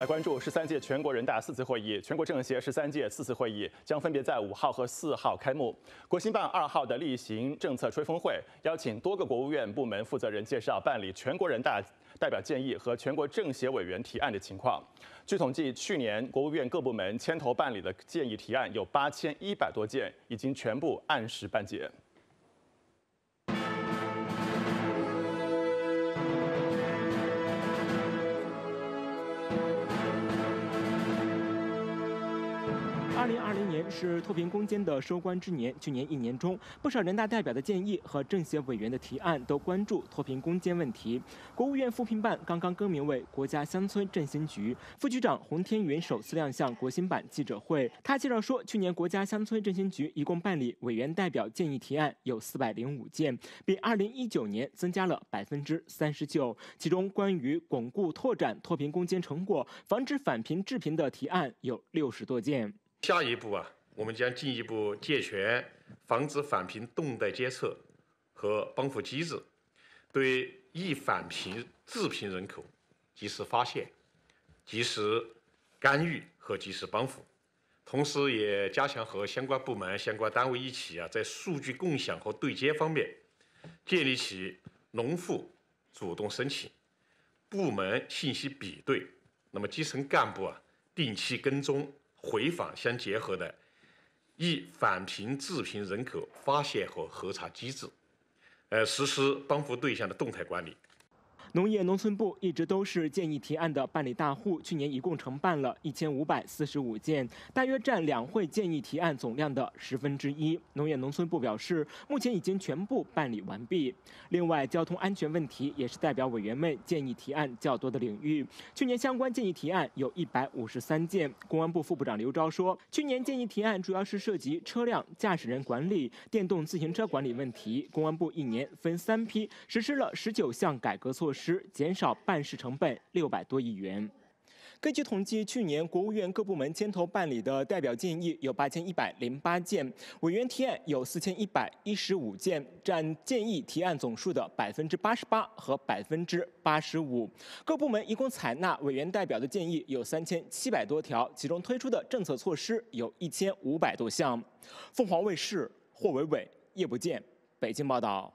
来关注十三届全国人大四次会议、全国政协十三届四次会议将分别在五号和四号开幕。国新办二号的例行政策吹风会，邀请多个国务院部门负责人介绍办理全国人大代表建议和全国政协委员提案的情况。据统计，去年国务院各部门牵头办理的建议提案有八千一百多件，已经全部按时办结。二零二零年是脱贫攻坚的收官之年。去年一年中，不少人大代表的建议和政协委员的提案都关注脱贫攻坚问题。国务院扶贫办刚刚更名为国家乡村振兴局，副局长洪天云首次亮相国新办记者会。他介绍说，去年国家乡村振兴局一共办理委员代表建议提案有四百零五件，比二零一九年增加了百分之三十九。其中，关于巩固拓展脱贫攻坚成果、防止返贫致贫的提案有六十多件。下一步啊，我们将进一步健全防止返贫动态监测和帮扶机制，对易返贫致贫人口及时发现、及时干预和及时帮扶。同时，也加强和相关部门、相关单位一起啊，在数据共享和对接方面，建立起农户主动申请、部门信息比对，那么基层干部啊定期跟踪。回访相结合的，以返贫致贫人口发现和核查机制，呃，实施帮扶对象的动态管理。农业农村部一直都是建议提案的办理大户，去年一共承办了一千五百四十五件，大约占两会建议提案总量的十分之一。农业农村部表示，目前已经全部办理完毕。另外，交通安全问题也是代表委员们建议提案较多的领域，去年相关建议提案有一百五十三件。公安部副部长刘钊说，去年建议提案主要是涉及车辆驾驶人管理、电动自行车管理问题。公安部一年分三批实施了十九项改革措施。时减少办事成本六百多亿元。根据统计，去年国务院各部门牵头办理的代表建议有八千一百零八件，委员提案有四千一百一十五件，占建议提案总数的百分之八十八和百分之八十五。各部门一共采纳委员代表的建议有三千七百多条，其中推出的政策措施有一千五百多项。凤凰卫视霍伟伟、叶不见，北京报道。